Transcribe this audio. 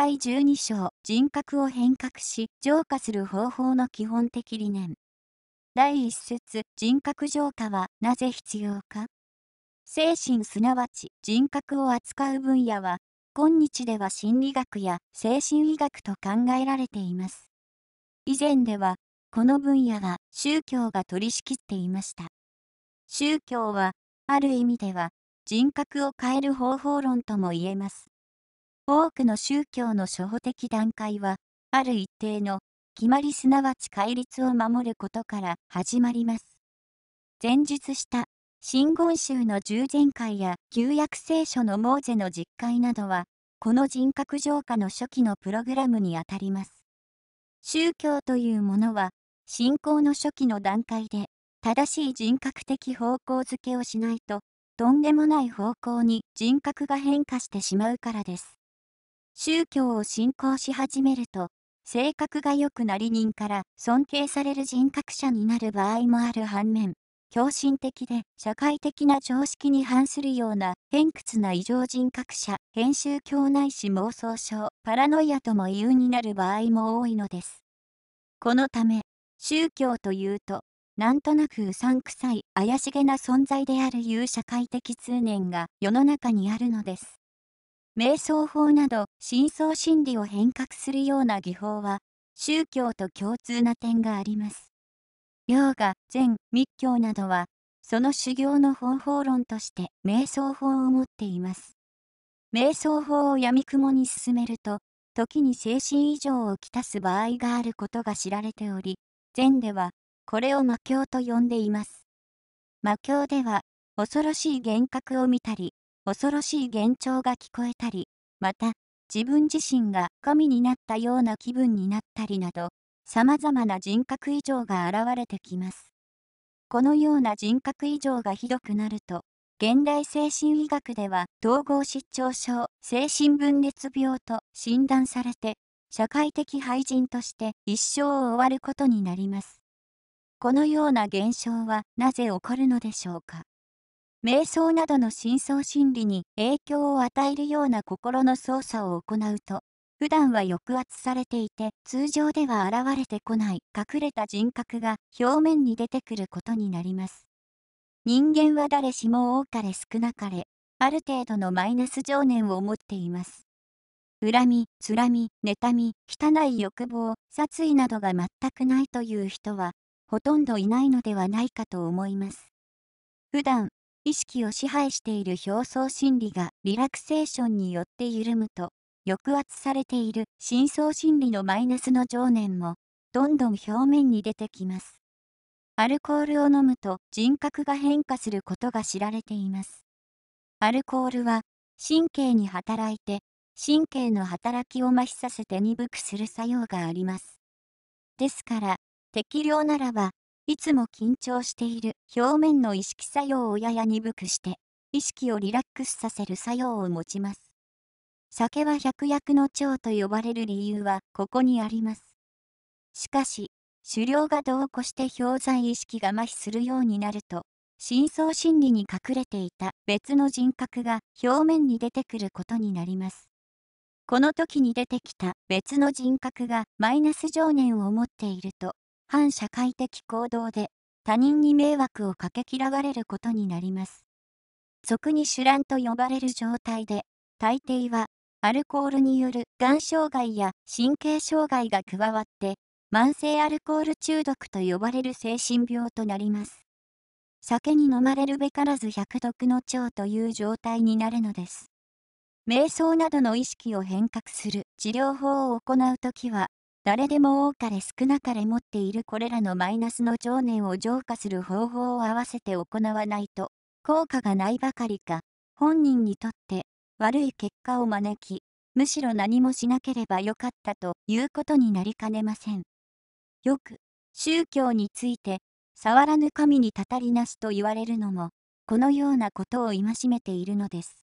第12章人格を変革し浄化する方法の基本的理念第1節人格浄化はなぜ必要か精神すなわち人格を扱う分野は今日では心理学や精神医学と考えられています以前ではこの分野は宗教が取り仕切っていました宗教はある意味では人格を変える方法論とも言えます多くの宗教の初歩的段階は、ある一定の決まりすなわち戒律を守ることから始まります。前述した真言宗の従前会や旧約聖書のモーゼの実会などは、この人格浄化の初期のプログラムにあたります。宗教というものは、信仰の初期の段階で、正しい人格的方向づけをしないと、とんでもない方向に人格が変化してしまうからです。宗教を信仰し始めると、性格が良くなり人から尊敬される人格者になる場合もある反面、狂信的で社会的な常識に反するような偏屈な異常人格者、編集教内視妄想症、パラノイアとも言うになる場合も多いのです。このため、宗教というと、なんとなくうさんくさい怪しげな存在であるいう社会的通念が世の中にあるのです。瞑想法など深層心理を変革するような技法は宗教と共通な点があります。ヨーガ、禅、密教などはその修行の方法論として瞑想法を持っています。瞑想法をやみくもに進めると時に精神異常をきたす場合があることが知られており禅ではこれを魔教と呼んでいます。魔教では恐ろしい幻覚を見たり恐ろしい幻聴が聞こえたり、また、自分自身が神になったような気分になったりなど、様々な人格異常が現れてきます。このような人格異常がひどくなると、現代精神医学では統合失調症、精神分裂病と診断されて、社会的廃人として一生を終わることになります。このような現象はなぜ起こるのでしょうか瞑想などの深層心理に影響を与えるような心の操作を行うと、普段は抑圧されていて、通常では現れてこない隠れた人格が表面に出てくることになります。人間は誰しも多かれ少なかれ、ある程度のマイナス情念を持っています。恨み、つらみ、妬み、汚い欲望、殺意などが全くないという人は、ほとんどいないのではないかと思います。普段、意識を支配している表層心理がリラクセーションによって緩むと、抑圧されている深層心理のマイナスの情念も、どんどん表面に出てきます。アルコールを飲むと人格が変化することが知られています。アルコールは神経に働いて、神経の働きを麻痺させて鈍くする作用があります。ですから、適量ならばいつも緊張している表面の意識作用をやや鈍くして、意識をリラックスさせる作用を持ちます。酒は百薬の長と呼ばれる理由はここにあります。しかし、狩猟が同行して氷剤意識が麻痺するようになると、深層心理に隠れていた別の人格が表面に出てくることになります。この時に出てきた別の人格がマイナス情念を持っていると、反社会的行動で他人に迷惑をかけきられることになります。俗に主乱と呼ばれる状態で、大抵はアルコールによるがん障害や神経障害が加わって、慢性アルコール中毒と呼ばれる精神病となります。酒に飲まれるべからず百毒の腸という状態になるのです。瞑想などの意識を変革する治療法を行うときは、誰でも多かれ少なかれ持っているこれらのマイナスの情念を浄化する方法を合わせて行わないと、効果がないばかりか、本人にとって悪い結果を招き、むしろ何もしなければよかったということになりかねません。よく、宗教について、触らぬ神にたたりなしと言われるのも、このようなことを戒めているのです。